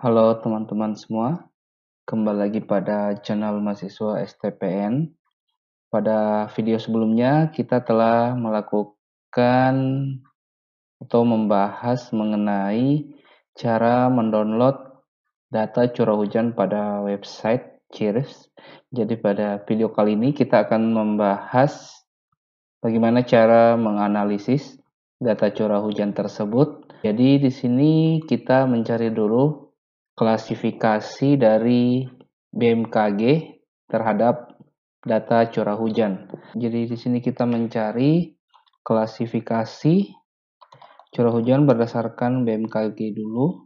Halo teman-teman semua, kembali lagi pada channel mahasiswa STPN. Pada video sebelumnya kita telah melakukan atau membahas mengenai cara mendownload data curah hujan pada website CIRS. Jadi pada video kali ini kita akan membahas bagaimana cara menganalisis data curah hujan tersebut. Jadi di sini kita mencari dulu klasifikasi dari BMKG terhadap data curah hujan. Jadi di sini kita mencari klasifikasi curah hujan berdasarkan BMKG dulu.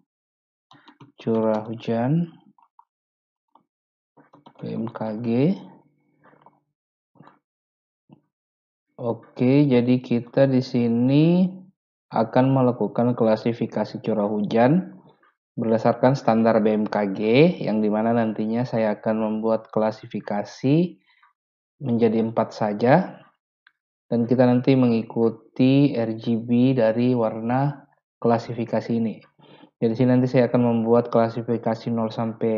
Curah hujan BMKG. Oke, jadi kita di sini akan melakukan klasifikasi curah hujan berdasarkan standar BMKG yang dimana nantinya saya akan membuat klasifikasi menjadi empat saja dan kita nanti mengikuti RGB dari warna klasifikasi ini. Jadi sini nanti saya akan membuat klasifikasi 0 sampai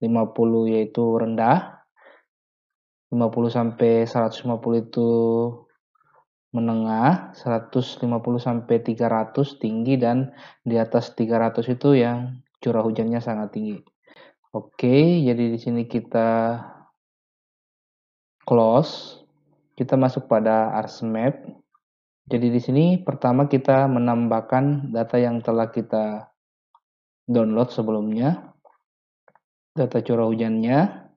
50 yaitu rendah, 50 sampai 150 itu menengah 150 sampai 300 tinggi dan di atas 300 itu yang curah hujannya sangat tinggi. Oke, jadi di sini kita close. Kita masuk pada ArsMap. Jadi di sini pertama kita menambahkan data yang telah kita download sebelumnya. Data curah hujannya.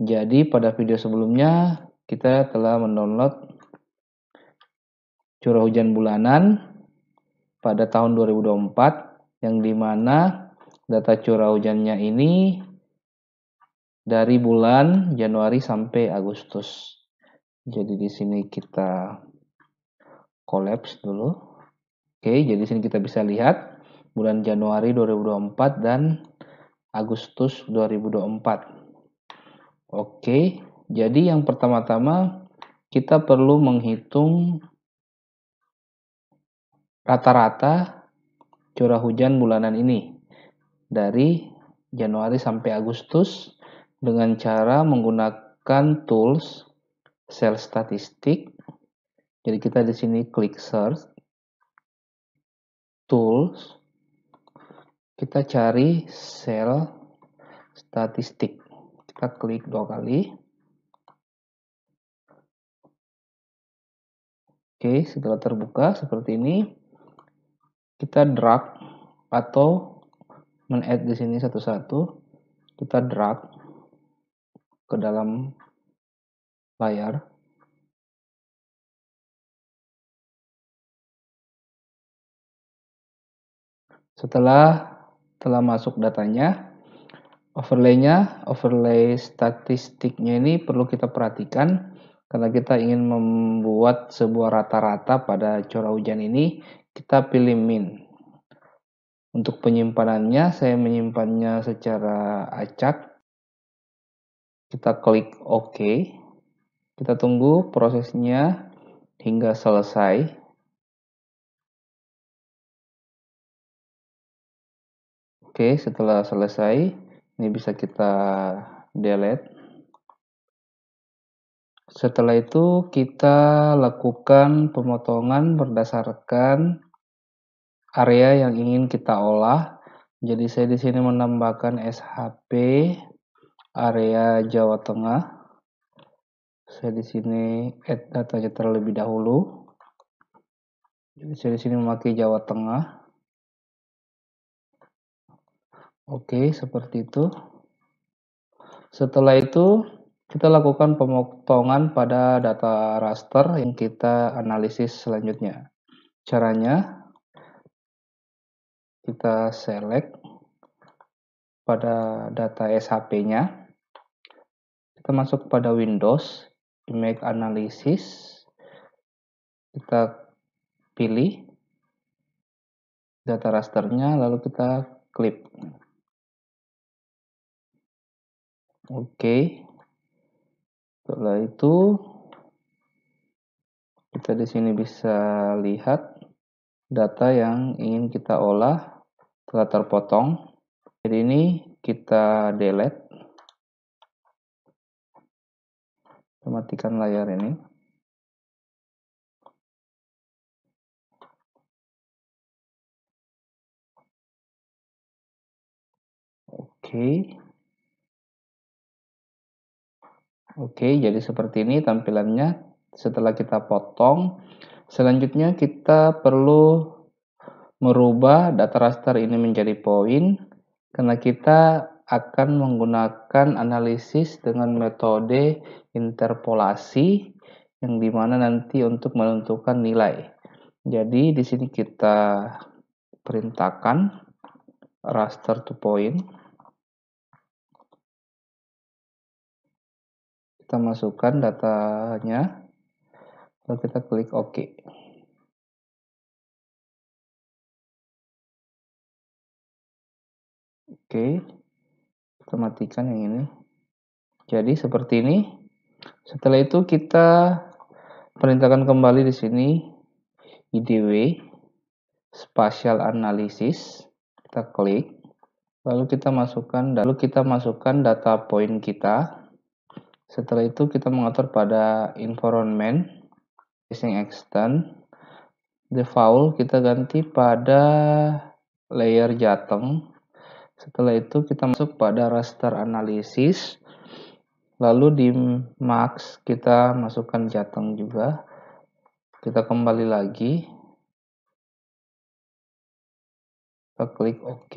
Jadi pada video sebelumnya kita telah mendownload curah hujan bulanan pada tahun 2024 yang dimana data curah hujannya ini dari bulan Januari sampai Agustus. Jadi di sini kita collapse dulu. Oke, jadi di sini kita bisa lihat bulan Januari 2024 dan Agustus 2024. Oke, jadi yang pertama-tama kita perlu menghitung rata-rata curah hujan bulanan ini dari Januari sampai Agustus dengan cara menggunakan tools sel statistik. Jadi kita di sini klik search tools kita cari sel statistik. Kita klik dua kali. Oke, setelah terbuka seperti ini kita drag atau men-add di sini satu-satu kita drag ke dalam layar setelah telah masuk datanya overlaynya overlay statistiknya ini perlu kita perhatikan karena kita ingin membuat sebuah rata-rata pada curah hujan ini kita pilih min. Untuk penyimpanannya, saya menyimpannya secara acak. Kita klik OK. Kita tunggu prosesnya hingga selesai. Oke, setelah selesai, ini bisa kita delete. Setelah itu, kita lakukan pemotongan berdasarkan area yang ingin kita olah. Jadi saya di sini menambahkan SHP area Jawa Tengah. Saya di sini add datanya terlebih dahulu. Jadi saya di sini memakai Jawa Tengah. Oke, seperti itu. Setelah itu, kita lakukan pemotongan pada data raster yang kita analisis selanjutnya. Caranya, kita select pada data SHP-nya. Kita masuk pada Windows, Image Analysis kita pilih data rasternya, lalu kita klik. Oke. Okay. Setelah itu kita di sini bisa lihat data yang ingin kita olah telah terpotong. Jadi ini kita delete. Matikan layar ini. Oke. Oke, jadi seperti ini tampilannya setelah kita potong Selanjutnya kita perlu merubah data raster ini menjadi poin karena kita akan menggunakan analisis dengan metode interpolasi yang dimana nanti untuk menentukan nilai. Jadi di sini kita perintahkan raster to point. Kita masukkan datanya lalu kita klik OK. Oke, kita matikan yang ini. Jadi seperti ini. Setelah itu kita perintahkan kembali di sini IDW spatial analysis. Kita klik. Lalu kita masukkan lalu kita masukkan data point kita. Setelah itu kita mengatur pada environment spacing extend Default kita ganti pada layer jateng setelah itu kita masuk pada raster analisis lalu di max kita masukkan jateng juga kita kembali lagi kita klik ok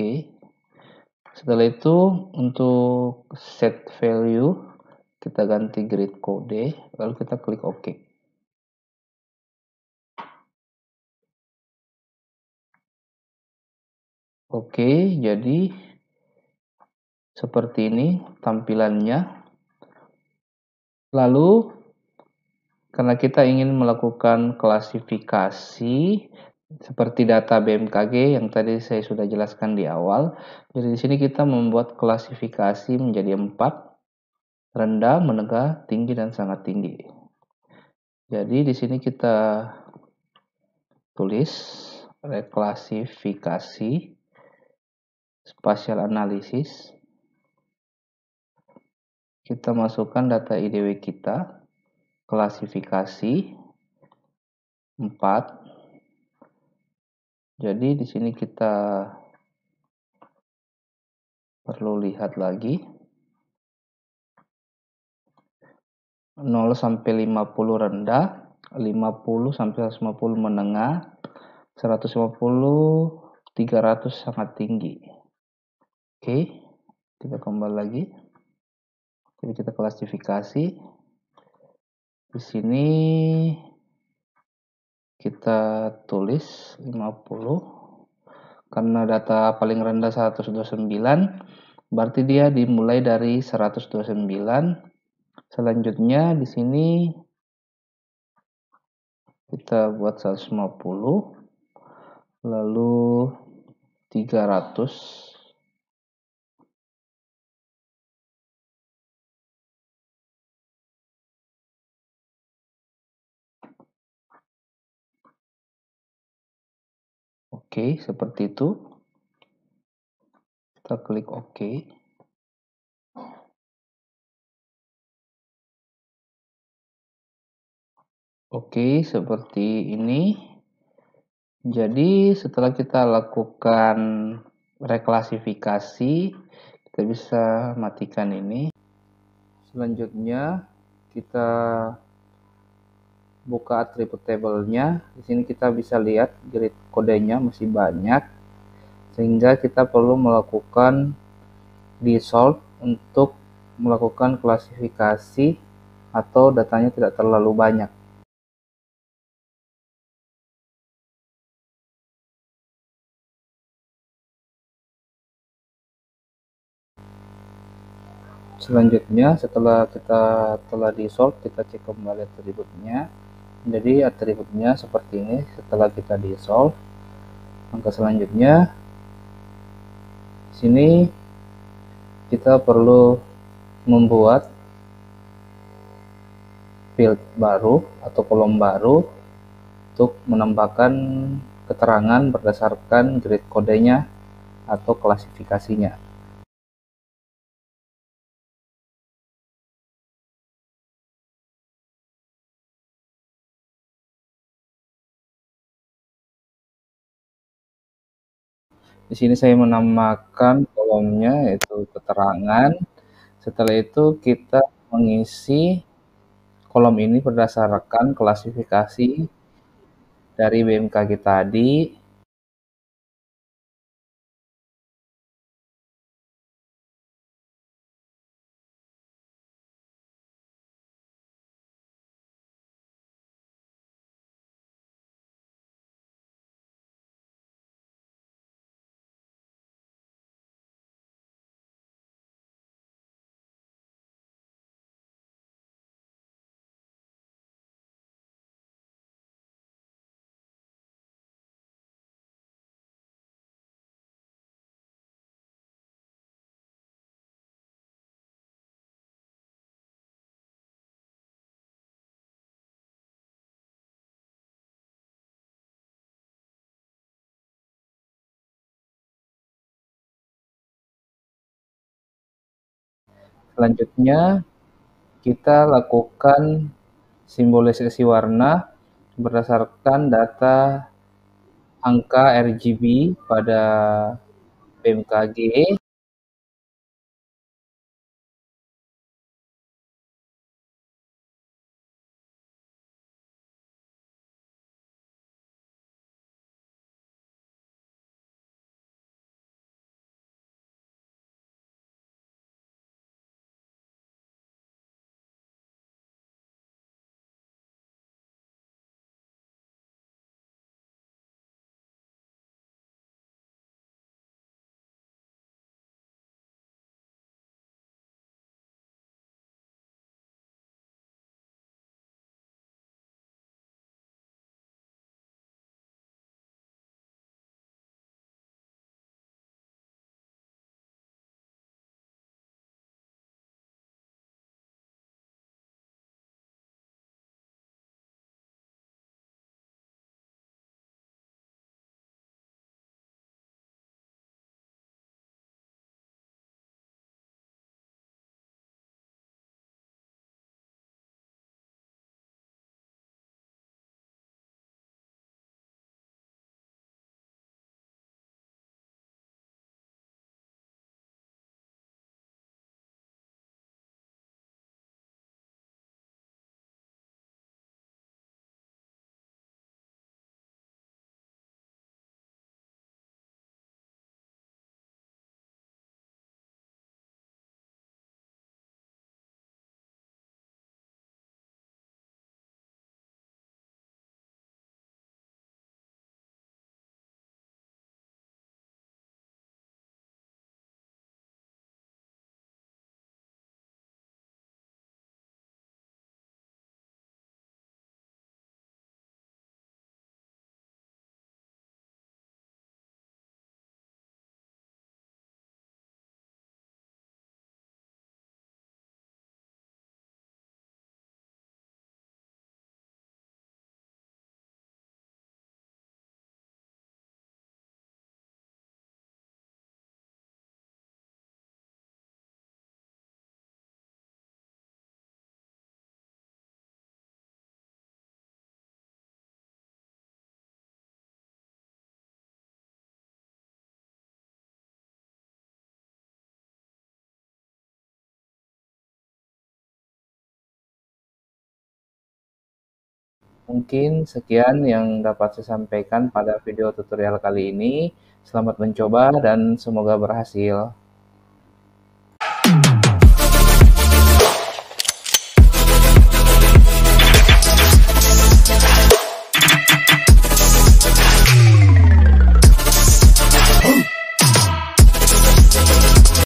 setelah itu untuk set value kita ganti grid code, lalu kita klik ok Oke, jadi seperti ini tampilannya. Lalu karena kita ingin melakukan klasifikasi seperti data BMKG yang tadi saya sudah jelaskan di awal. Jadi di sini kita membuat klasifikasi menjadi empat, rendah, menengah, tinggi, dan sangat tinggi. Jadi di sini kita tulis reklasifikasi spatial analysis kita masukkan data IDW kita klasifikasi 4 jadi di sini kita perlu lihat lagi 0 sampai 50 rendah 50 sampai 150 menengah 150 300 sangat tinggi Oke, kita kembali lagi. Jadi kita klasifikasi. Di sini kita tulis 50. Karena data paling rendah 129, berarti dia dimulai dari 129. Selanjutnya di sini kita buat 150. Lalu 300 Oke, seperti itu. Kita klik OK. Oke, seperti ini. Jadi, setelah kita lakukan reklasifikasi, kita bisa matikan ini. Selanjutnya, kita buka atribut tabelnya. Di sini kita bisa lihat grid kodenya masih banyak, sehingga kita perlu melakukan dissolve untuk melakukan klasifikasi atau datanya tidak terlalu banyak. Selanjutnya, setelah kita telah di kita cek kembali atributnya jadi atributnya seperti ini setelah kita di solve langkah selanjutnya sini kita perlu membuat field baru atau kolom baru untuk menambahkan keterangan berdasarkan grid kodenya atau klasifikasinya Di sini saya menamakan kolomnya yaitu keterangan. Setelah itu kita mengisi kolom ini berdasarkan klasifikasi dari BMKG tadi Selanjutnya kita lakukan simbolisasi warna berdasarkan data angka RGB pada BMKG Mungkin sekian yang dapat saya sampaikan pada video tutorial kali ini. Selamat mencoba dan semoga berhasil.